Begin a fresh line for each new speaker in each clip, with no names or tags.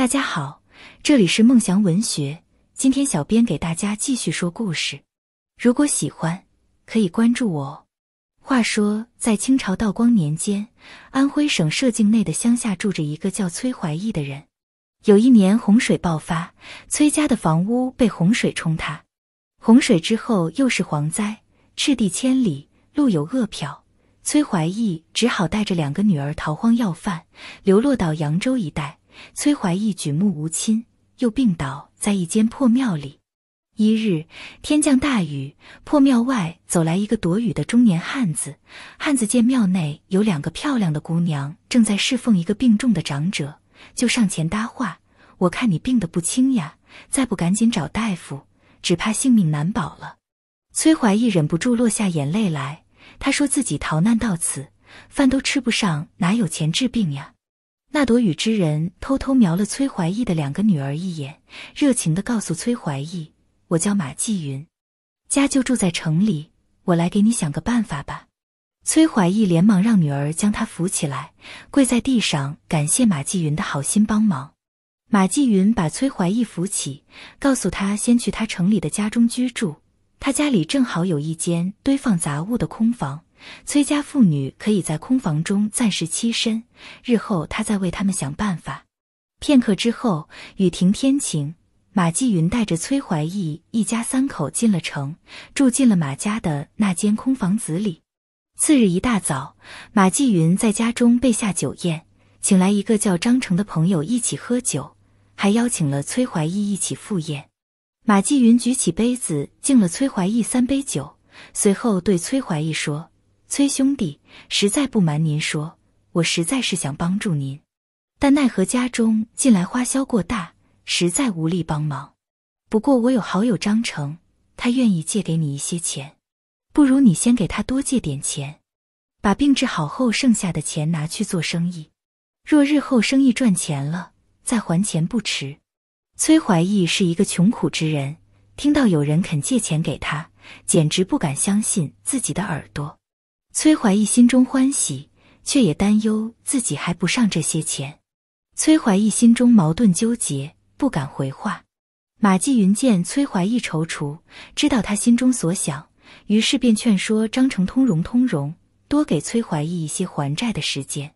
大家好，这里是梦祥文学。今天小编给大家继续说故事。如果喜欢，可以关注我。话说，在清朝道光年间，安徽省歙境内的乡下住着一个叫崔怀义的人。有一年洪水爆发，崔家的房屋被洪水冲塌。洪水之后又是蝗灾，赤地千里，路有饿殍。崔怀义只好带着两个女儿逃荒要饭，流落到扬州一带。崔怀义举目无亲，又病倒在一间破庙里。一日天降大雨，破庙外走来一个躲雨的中年汉子。汉子见庙内有两个漂亮的姑娘正在侍奉一个病重的长者，就上前搭话：“我看你病得不轻呀，再不赶紧找大夫，只怕性命难保了。”崔怀义忍不住落下眼泪来。他说：“自己逃难到此，饭都吃不上，哪有钱治病呀？”那朵雨之人偷偷瞄了崔怀义的两个女儿一眼，热情地告诉崔怀义：“我叫马继云，家就住在城里，我来给你想个办法吧。”崔怀义连忙让女儿将他扶起来，跪在地上感谢马继云的好心帮忙。马继云把崔怀义扶起，告诉他先去他城里的家中居住，他家里正好有一间堆放杂物的空房。崔家妇女可以在空房中暂时栖身，日后他再为他们想办法。片刻之后，雨停天晴，马继云带着崔怀义一家三口进了城，住进了马家的那间空房子里。次日一大早，马继云在家中备下酒宴，请来一个叫张成的朋友一起喝酒，还邀请了崔怀义一起赴宴。马继云举起杯子敬了崔怀义三杯酒，随后对崔怀义说。崔兄弟，实在不瞒您说，我实在是想帮助您，但奈何家中近来花销过大，实在无力帮忙。不过我有好友张成，他愿意借给你一些钱，不如你先给他多借点钱，把病治好后，剩下的钱拿去做生意。若日后生意赚钱了，再还钱不迟。崔怀义是一个穷苦之人，听到有人肯借钱给他，简直不敢相信自己的耳朵。崔怀义心中欢喜，却也担忧自己还不上这些钱。崔怀义心中矛盾纠结，不敢回话。马继云见崔怀义踌躇，知道他心中所想，于是便劝说张成通融通融，多给崔怀义一些还债的时间。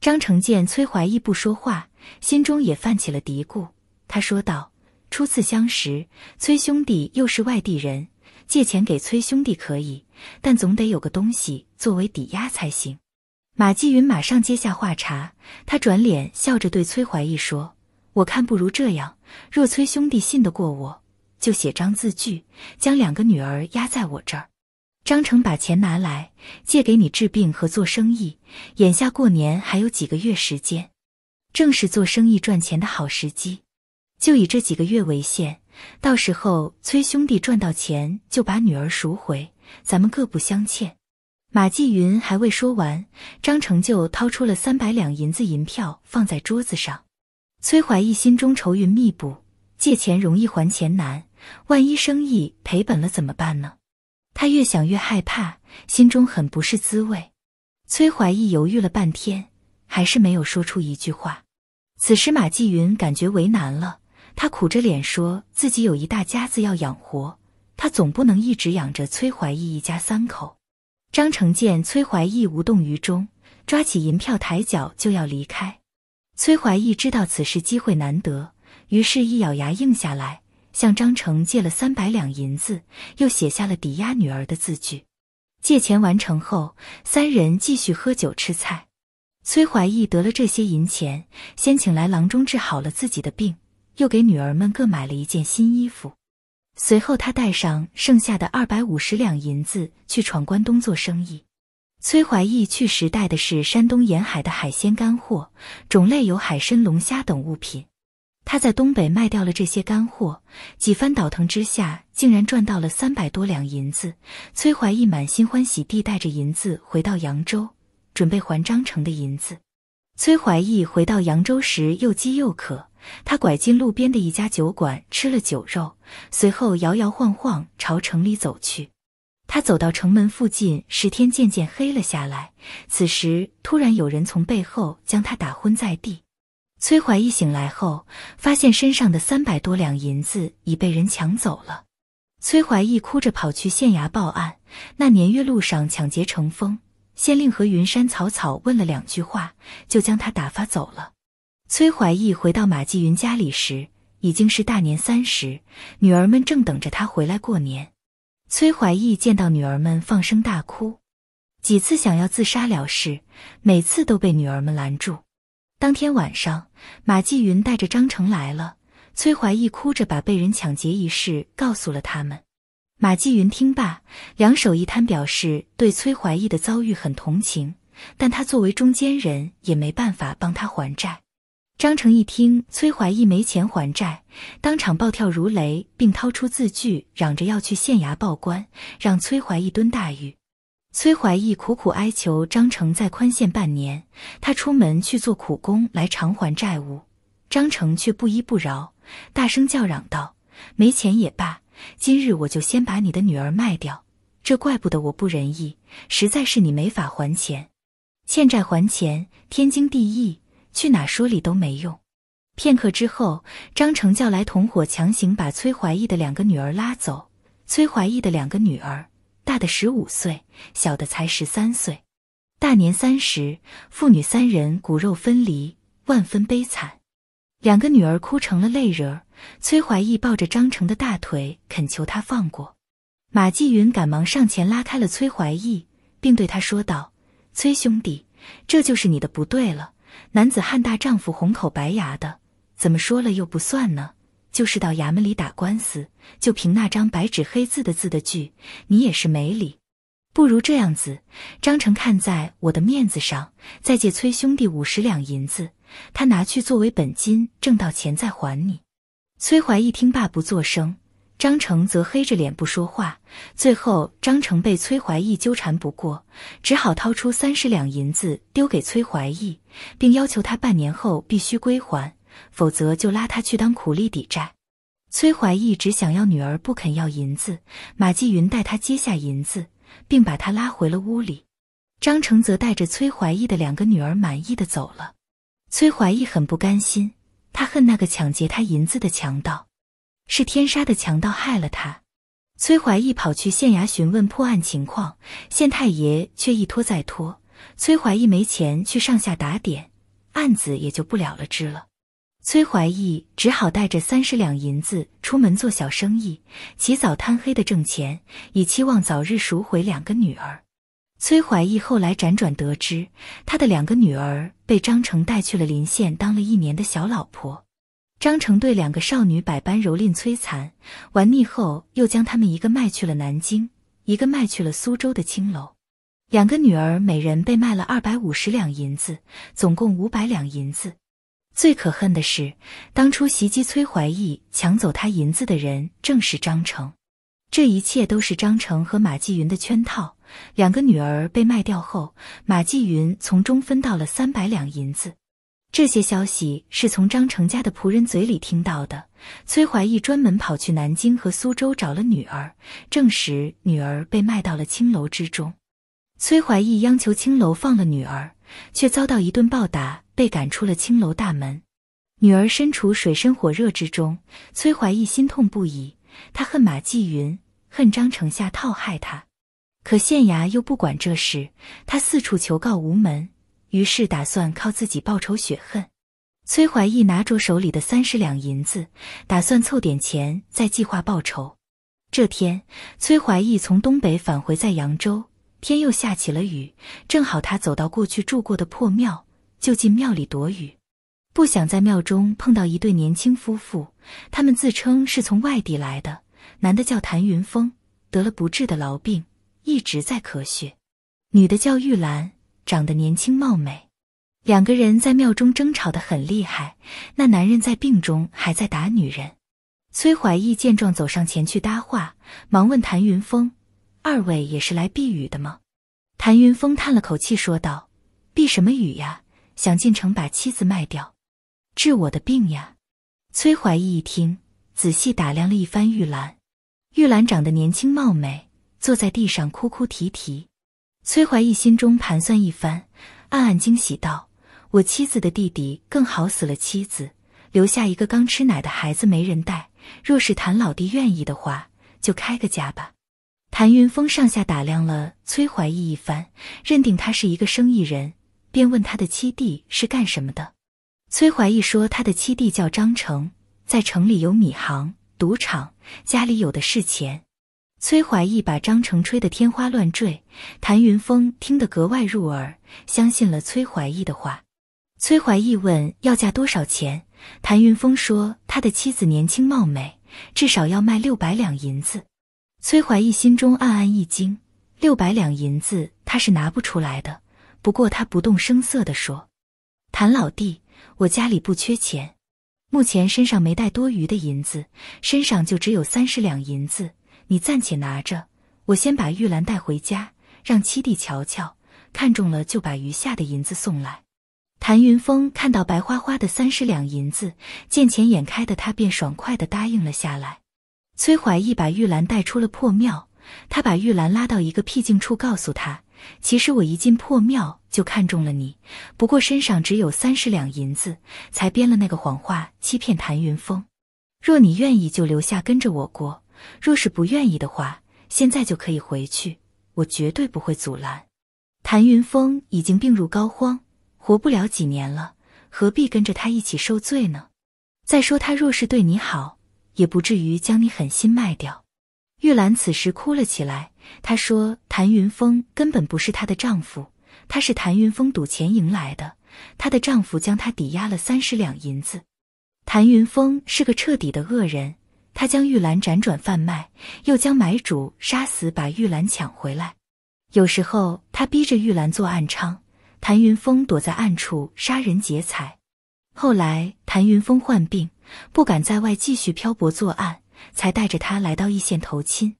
张成见崔怀义不说话，心中也泛起了嘀咕。他说道：“初次相识，崔兄弟又是外地人。”借钱给崔兄弟可以，但总得有个东西作为抵押才行。马继云马上接下话茬，他转脸笑着对崔怀义说：“我看不如这样，若崔兄弟信得过我，就写张字据，将两个女儿压在我这儿。张成把钱拿来借给你治病和做生意。眼下过年还有几个月时间，正是做生意赚钱的好时机。”就以这几个月为限，到时候崔兄弟赚到钱就把女儿赎回，咱们各不相欠。马继云还未说完，张成就掏出了三百两银子银票放在桌子上。崔怀义心中愁云密布，借钱容易还钱难，万一生意赔本了怎么办呢？他越想越害怕，心中很不是滋味。崔怀义犹豫了半天，还是没有说出一句话。此时马继云感觉为难了。他苦着脸说：“自己有一大家子要养活，他总不能一直养着崔怀义一家三口。”张成见崔怀义无动于衷，抓起银票，抬脚就要离开。崔怀义知道此事机会难得，于是一咬牙硬下来，向张成借了三百两银子，又写下了抵押女儿的字据。借钱完成后，三人继续喝酒吃菜。崔怀义得了这些银钱，先请来郎中治好了自己的病。又给女儿们各买了一件新衣服，随后他带上剩下的二百五十两银子去闯关东做生意。崔怀义去时带的是山东沿海的海鲜干货，种类有海参、龙虾等物品。他在东北卖掉了这些干货，几番倒腾之下，竟然赚到了三百多两银子。崔怀义满心欢喜地带着银子回到扬州，准备还张成的银子。崔怀义回到扬州时又饥又渴。他拐进路边的一家酒馆，吃了酒肉，随后摇摇晃晃朝城里走去。他走到城门附近，时天渐渐黑了下来。此时，突然有人从背后将他打昏在地。崔怀义醒来后，发现身上的三百多两银子已被人抢走了。崔怀义哭着跑去县衙报案。那年月，路上抢劫成风，县令和云山草草问了两句话，就将他打发走了。崔怀义回到马继云家里时，已经是大年三十，女儿们正等着他回来过年。崔怀义见到女儿们，放声大哭，几次想要自杀了事，每次都被女儿们拦住。当天晚上，马继云带着张成来了，崔怀义哭着把被人抢劫一事告诉了他们。马继云听罢，两手一摊，表示对崔怀义的遭遇很同情，但他作为中间人也没办法帮他还债。张成一听崔怀义没钱还债，当场暴跳如雷，并掏出字据，嚷着要去县衙报官，让崔怀义蹲大狱。崔怀义苦苦哀求张成再宽限半年，他出门去做苦工来偿还债务。张成却不依不饶，大声叫嚷道：“没钱也罢，今日我就先把你的女儿卖掉。这怪不得我不仁义，实在是你没法还钱。欠债还钱，天经地义。”去哪说理都没用。片刻之后，张成叫来同伙，强行把崔怀义的两个女儿拉走。崔怀义的两个女儿，大的十五岁，小的才十三岁。大年三十，父女三人骨肉分离，万分悲惨。两个女儿哭成了泪人儿。崔怀义抱着张成的大腿，恳求他放过。马继云赶忙上前拉开了崔怀义，并对他说道：“崔兄弟，这就是你的不对了。”男子汉大丈夫，红口白牙的，怎么说了又不算呢？就是到衙门里打官司，就凭那张白纸黑字的字的据，你也是没理。不如这样子，张成看在我的面子上，再借崔兄弟五十两银子，他拿去作为本金，挣到钱再还你。崔怀一听罢，不作声。张成则黑着脸不说话。最后，张成被崔怀义纠缠不过，只好掏出三十两银子丢给崔怀义，并要求他半年后必须归还，否则就拉他去当苦力抵债。崔怀义只想要女儿，不肯要银子。马继云带他接下银子，并把他拉回了屋里。张成则带着崔怀义的两个女儿满意的走了。崔怀义很不甘心，他恨那个抢劫他银子的强盗。是天杀的强盗害了他，崔怀义跑去县衙询问破案情况，县太爷却一拖再拖。崔怀义没钱去上下打点，案子也就不了了之了。崔怀义只好带着三十两银子出门做小生意，起早贪黑的挣钱，以期望早日赎回两个女儿。崔怀义后来辗转得知，他的两个女儿被张成带去了临县当了一年的小老婆。张成对两个少女百般蹂躏摧残，玩腻后又将她们一个卖去了南京，一个卖去了苏州的青楼。两个女儿每人被卖了二百五十两银子，总共五百两银子。最可恨的是，当初袭击崔怀义、抢走他银子的人正是张成。这一切都是张成和马继云的圈套。两个女儿被卖掉后，马继云从中分到了三百两银子。这些消息是从张成家的仆人嘴里听到的。崔怀义专门跑去南京和苏州找了女儿，证实女儿被卖到了青楼之中。崔怀义央求青楼放了女儿，却遭到一顿暴打，被赶出了青楼大门。女儿身处水深火热之中，崔怀义心痛不已。他恨马继云，恨张成下套害他，可县衙又不管这事，他四处求告无门。于是打算靠自己报仇雪恨。崔怀义拿着手里的三十两银子，打算凑点钱，再计划报仇。这天，崔怀义从东北返回，在扬州，天又下起了雨。正好他走到过去住过的破庙，就进庙里躲雨。不想在庙中碰到一对年轻夫妇，他们自称是从外地来的。男的叫谭云峰，得了不治的痨病，一直在咳血。女的叫玉兰。长得年轻貌美，两个人在庙中争吵的很厉害。那男人在病中还在打女人。崔怀义见状，走上前去搭话，忙问谭云峰：“二位也是来避雨的吗？”谭云峰叹了口气，说道：“避什么雨呀？想进城把妻子卖掉，治我的病呀。”崔怀义一听，仔细打量了一番玉兰，玉兰长得年轻貌美，坐在地上哭哭啼啼。崔怀义心中盘算一番，暗暗惊喜道：“我妻子的弟弟更好死了，妻子留下一个刚吃奶的孩子，没人带。若是谭老弟愿意的话，就开个家吧。”谭云峰上下打量了崔怀义一番，认定他是一个生意人，便问他的七弟是干什么的。崔怀义说：“他的七弟叫张成，在城里有米行、赌场，家里有的是钱。”崔怀义把张成吹得天花乱坠，谭云峰听得格外入耳，相信了崔怀义的话。崔怀义问要价多少钱，谭云峰说他的妻子年轻貌美，至少要卖六百两银子。崔怀义心中暗暗一惊，六百两银子他是拿不出来的。不过他不动声色地说：“谭老弟，我家里不缺钱，目前身上没带多余的银子，身上就只有三十两银子。”你暂且拿着，我先把玉兰带回家，让七弟瞧瞧，看中了就把余下的银子送来。谭云峰看到白花花的三十两银子，见钱眼开的他便爽快地答应了下来。崔怀义把玉兰带出了破庙，他把玉兰拉到一个僻静处，告诉他：“其实我一进破庙就看中了你，不过身上只有三十两银子，才编了那个谎话欺骗谭云峰。若你愿意，就留下跟着我过。”若是不愿意的话，现在就可以回去，我绝对不会阻拦。谭云峰已经病入膏肓，活不了几年了，何必跟着他一起受罪呢？再说，他若是对你好，也不至于将你狠心卖掉。玉兰此时哭了起来，她说：“谭云峰根本不是她的丈夫，她是谭云峰赌钱赢来的，她的丈夫将她抵押了三十两银子。谭云峰是个彻底的恶人。”他将玉兰辗转贩卖，又将买主杀死，把玉兰抢回来。有时候，他逼着玉兰做暗娼，谭云峰躲在暗处杀人劫财。后来，谭云峰患病，不敢在外继续漂泊作案，才带着他来到义县投亲。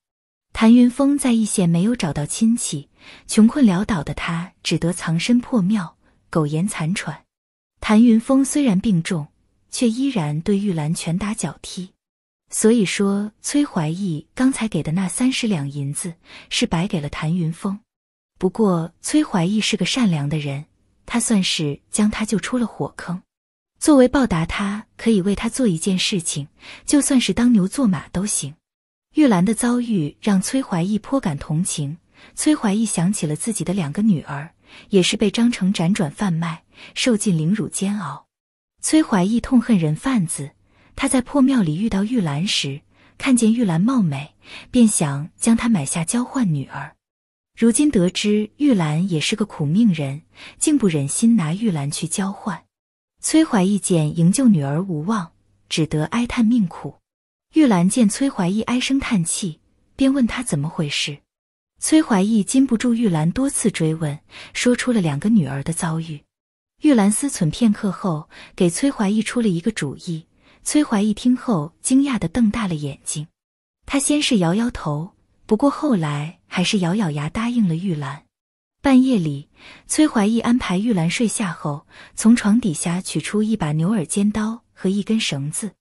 谭云峰在义县没有找到亲戚，穷困潦倒的他只得藏身破庙，苟延残喘。谭云峰虽然病重，却依然对玉兰拳打脚踢。所以说，崔怀义刚才给的那三十两银子是白给了谭云峰。不过，崔怀义是个善良的人，他算是将他救出了火坑。作为报答，他可以为他做一件事情，就算是当牛做马都行。玉兰的遭遇让崔怀义颇感同情。崔怀义想起了自己的两个女儿，也是被张成辗转贩卖，受尽凌辱煎熬。崔怀义痛恨人贩子。他在破庙里遇到玉兰时，看见玉兰貌美，便想将她买下交换女儿。如今得知玉兰也是个苦命人，竟不忍心拿玉兰去交换。崔怀义见营救女儿无望，只得哀叹命苦。玉兰见崔怀义唉声叹气，便问他怎么回事。崔怀义禁不住玉兰多次追问，说出了两个女儿的遭遇。玉兰思忖片刻后，给崔怀义出了一个主意。崔怀义听后惊讶地瞪大了眼睛，他先是摇摇头，不过后来还是咬咬牙答应了玉兰。半夜里，崔怀义安排玉兰睡下后，从床底下取出一把牛耳尖刀和一根绳子，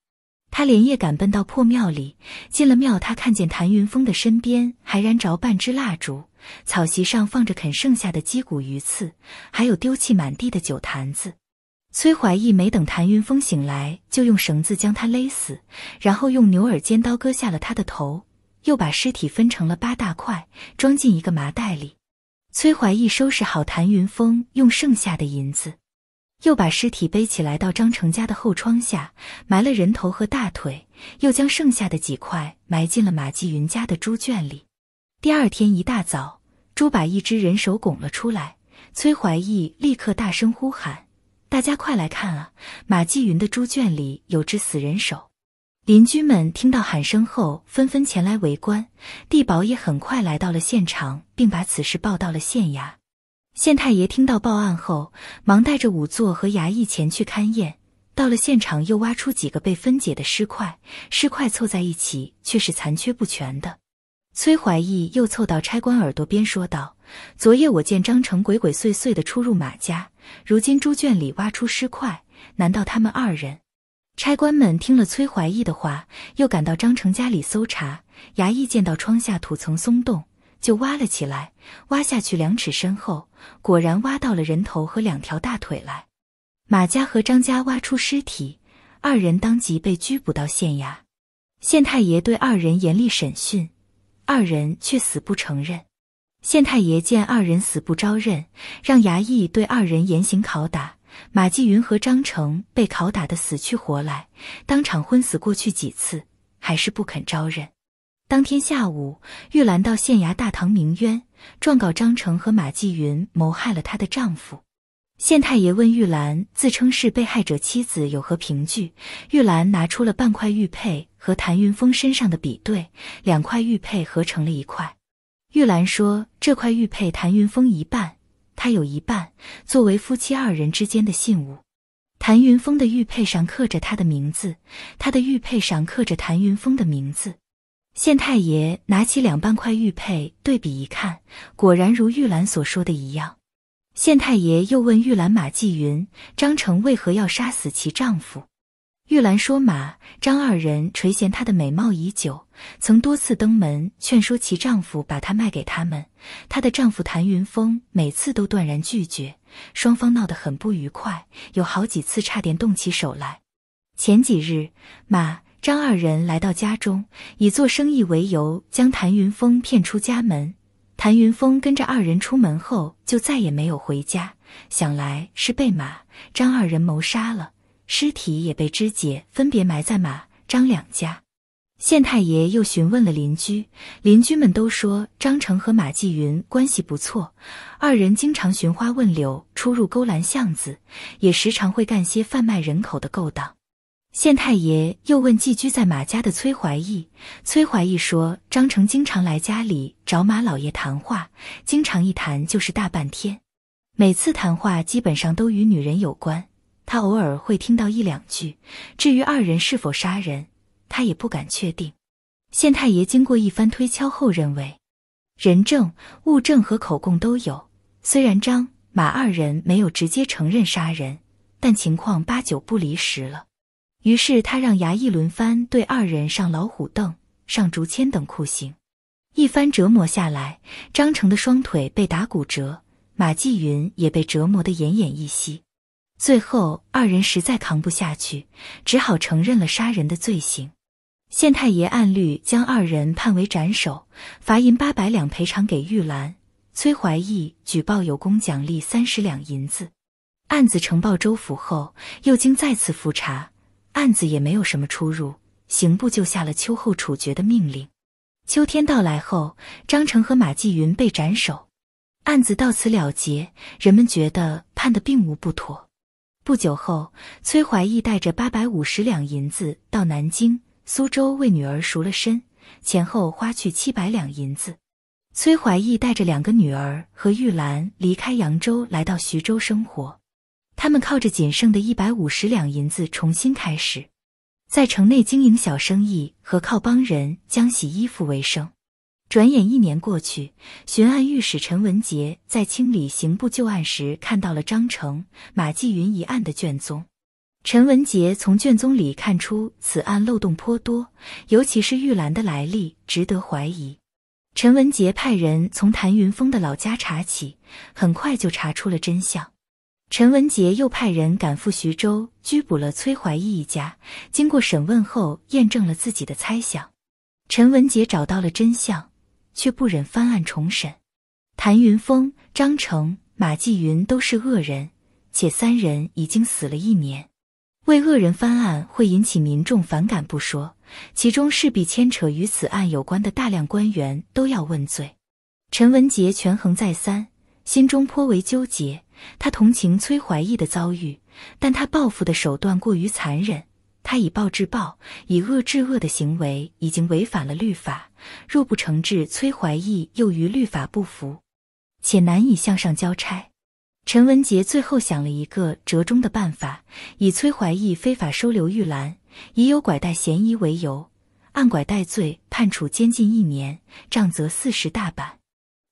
他连夜赶奔到破庙里。进了庙，他看见谭云峰的身边还燃着半支蜡烛，草席上放着啃剩下的鸡骨鱼刺，还有丢弃满地的酒坛子。崔怀义没等谭云峰醒来，就用绳子将他勒死，然后用牛耳尖刀割下了他的头，又把尸体分成了八大块，装进一个麻袋里。崔怀义收拾好谭云峰用剩下的银子，又把尸体背起来到张成家的后窗下埋了人头和大腿，又将剩下的几块埋进了马继云家的猪圈里。第二天一大早，猪把一只人手拱了出来，崔怀义立刻大声呼喊。大家快来看啊！马继云的猪圈里有只死人手。邻居们听到喊声后，纷纷前来围观。地保也很快来到了现场，并把此事报到了县衙。县太爷听到报案后，忙带着仵作和衙役前去勘验。到了现场，又挖出几个被分解的尸块，尸块凑在一起，却是残缺不全的。崔怀义又凑到差官耳朵边说道：“昨夜我见张成鬼鬼祟祟的出入马家。”如今猪圈里挖出尸块，难道他们二人？差官们听了崔怀义的话，又赶到张成家里搜查。衙役见到窗下土层松动，就挖了起来。挖下去两尺深后，果然挖到了人头和两条大腿来。马家和张家挖出尸体，二人当即被拘捕到县衙。县太爷对二人严厉审讯，二人却死不承认。县太爷见二人死不招认，让衙役对二人严刑拷打。马继云和张成被拷打的死去活来，当场昏死过去几次，还是不肯招认。当天下午，玉兰到县衙大堂鸣冤，状告张成和马继云谋害了他的丈夫。县太爷问玉兰，自称是被害者妻子有何凭据？玉兰拿出了半块玉佩和谭云峰身上的比对，两块玉佩合成了一块。玉兰说：“这块玉佩，谭云峰一半，她有一半，作为夫妻二人之间的信物。谭云峰的玉佩上刻着他的名字，她的玉佩上刻着谭云峰的名字。”县太爷拿起两半块玉佩对比一看，果然如玉兰所说的一样。县太爷又问玉兰、马继云、张成：“为何要杀死其丈夫？”玉兰说：“马、张二人垂涎她的美貌已久，曾多次登门劝说其丈夫把她卖给他们。她的丈夫谭云峰每次都断然拒绝，双方闹得很不愉快，有好几次差点动起手来。前几日，马、张二人来到家中，以做生意为由将谭云峰骗出家门。谭云峰跟着二人出门后，就再也没有回家，想来是被马、张二人谋杀了。”尸体也被肢解，分别埋在马、张两家。县太爷又询问了邻居，邻居们都说张成和马继云关系不错，二人经常寻花问柳，出入勾栏巷子，也时常会干些贩卖人口的勾当。县太爷又问寄居在马家的崔怀义，崔怀义说张成经常来家里找马老爷谈话，经常一谈就是大半天，每次谈话基本上都与女人有关。他偶尔会听到一两句，至于二人是否杀人，他也不敢确定。县太爷经过一番推敲后，认为人证、物证和口供都有，虽然张、马二人没有直接承认杀人，但情况八九不离十了。于是他让衙役轮番对二人上老虎凳、上竹签等酷刑。一番折磨下来，张成的双腿被打骨折，马继云也被折磨得奄奄一息。最后，二人实在扛不下去，只好承认了杀人的罪行。县太爷按律将二人判为斩首，罚银八百两赔偿给玉兰。崔怀义举报有功，奖励三十两银子。案子呈报州府后，又经再次复查，案子也没有什么出入。刑部就下了秋后处决的命令。秋天到来后，张成和马继云被斩首，案子到此了结。人们觉得判的并无不妥。不久后，崔怀义带着八百五十两银子到南京、苏州为女儿赎了身，前后花去七百两银子。崔怀义带着两个女儿和玉兰离开扬州，来到徐州生活。他们靠着仅剩的一百五十两银子重新开始，在城内经营小生意和靠帮人浆洗衣服为生。转眼一年过去，巡案御史陈文杰在清理刑部旧案时，看到了张成、马继云一案的卷宗。陈文杰从卷宗里看出此案漏洞颇多，尤其是玉兰的来历值得怀疑。陈文杰派人从谭云峰的老家查起，很快就查出了真相。陈文杰又派人赶赴徐州，拘捕了崔怀义一家。经过审问后，验证了自己的猜想。陈文杰找到了真相。却不忍翻案重审，谭云峰、张成、马继云都是恶人，且三人已经死了一年，为恶人翻案会引起民众反感不说，其中势必牵扯与此案有关的大量官员都要问罪。陈文杰权衡再三，心中颇为纠结。他同情崔怀义的遭遇，但他报复的手段过于残忍。他以暴制暴、以恶制恶的行为已经违反了律法，若不惩治崔怀义，又与律法不符，且难以向上交差。陈文杰最后想了一个折中的办法，以崔怀义非法收留玉兰，以有拐带嫌疑为由，按拐带罪判处监禁一年，杖责四十大板。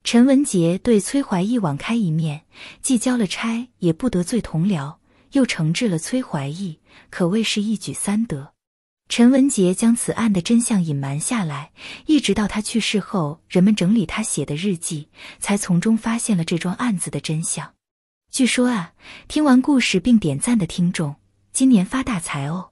陈文杰对崔怀义网开一面，既交了差，也不得罪同僚。又惩治了崔怀义，可谓是一举三得。陈文杰将此案的真相隐瞒下来，一直到他去世后，人们整理他写的日记，才从中发现了这桩案子的真相。据说啊，听完故事并点赞的听众，今年发大财哦。